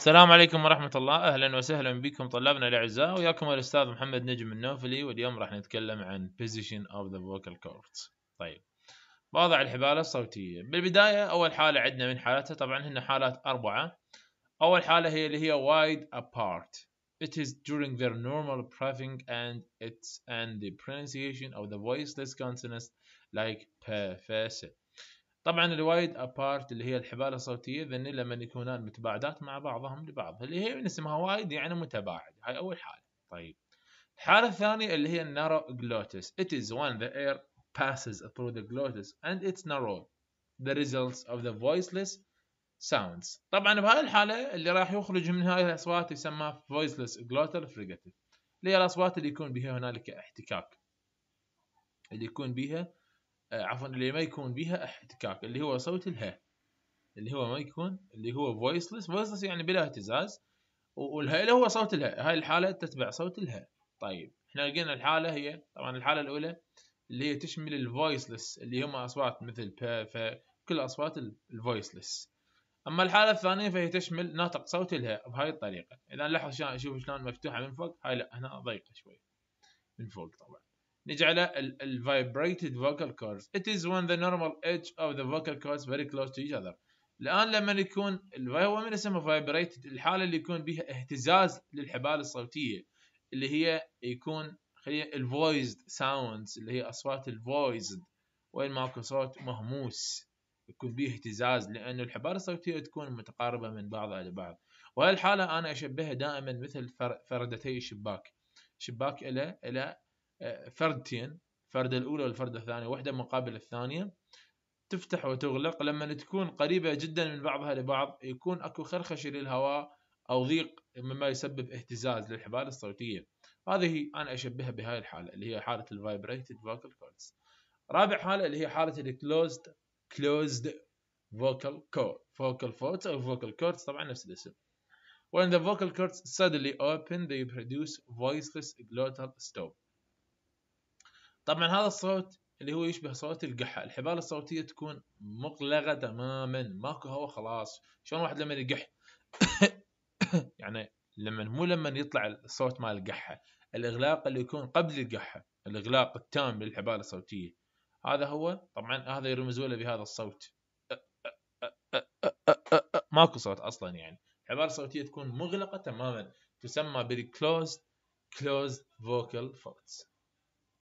السلام عليكم ورحمة الله أهلا وسهلا بكم طلابنا الأعزاء وياكم الأستاذ محمد نجم النوفلي واليوم راح نتكلم عن position of the vocal cords طيب بوضع الحبالة الصوتية بالبداية أول حالة عندنا من حالاتها طبعا هن حالات أربعة أول حالة هي اللي هي wide apart It is during their normal breathing and it's and the pronunciation of the voiceless consonants like p, f, s. طبعا الوايد ابارت اللي هي الحبال الصوتيه ذن لما يكونان متباعدات مع بعضهم لبعض اللي هي من اسمها وايد يعني متباعد هاي اول حاله طيب الحاله الثانيه اللي هي النارو جلوتس it is when the air passes through the glottis and it's narrow the results of the voiceless sounds طبعا بهاي الحاله اللي راح يخرج من هاي الاصوات يسمى voiceless glottal fricative اللي هي الاصوات اللي يكون بها هنالك احتكاك اللي يكون بها آه، عفوا اللي ما يكون بها احتكاك اللي هو صوت الها اللي هو ما يكون اللي هو فويسلس فويسلس يعني بلا اهتزاز والها اللي هو صوت الها هاي الحالة تتبع صوت الها طيب احنا لقينا الحالة هي طبعا الحالة الأولى اللي هي تشمل الفويسلس اللي هم أصوات مثل ب كل أصوات الفويسلس أما الحالة الثانية فهي تشمل ناطق صوت الها بهاي الطريقة إذا لاحظ شوف شلون مفتوحة من فوق هاي لا هنا ضيقة شوي من فوق طبعا نجعله ال vibrated vocal cords it is when the normal edge of the vocal cords very close to each other الآن لما يكون هو من اسمه vibrated الحالة اللي يكون بها اهتزاز للحبال الصوتية اللي هي يكون خلينا الفويزد ساوندز اللي هي أصوات الفويزد وين ماكو صوت مهموس يكون به اهتزاز لأن الحبال الصوتية تكون متقاربة من بعضها لبعض وهالحالة أنا أشبهها دائما مثل فردتي الشباك شباك إلى إلى فردتين الفردة الأولى والفردة الثانية واحدة مقابل الثانية تفتح وتغلق لما تكون قريبة جدا من بعضها لبعض يكون اكو خرخشة للهواء أو ضيق مما يسبب اهتزاز للحبال الصوتية هذه أنا أشبهها بهاي الحالة اللي هي حالة الـ Vibrated Vocal Cords رابع حالة اللي هي حالة Closed, closed vocal cord vocal folds أو vocal cords طبعا نفس الاسم when the vocal cords suddenly open they produce voiceless glottal stop طبعا هذا الصوت اللي هو يشبه صوت القحة الحبال الصوتية تكون مغلقة تماما ماكو هواء خلاص شلون واحد لما يقح يعني لما مو لما يطلع الصوت مال القحة الإغلاق اللي يكون قبل القحة الإغلاق التام للحبال الصوتية هذا هو طبعا هذا يرمز له بهذا الصوت ماكو صوت أصلا يعني الحبال الصوتية تكون مغلقة تماما تسمى بالكلوزد كلوزد فوكال فولتس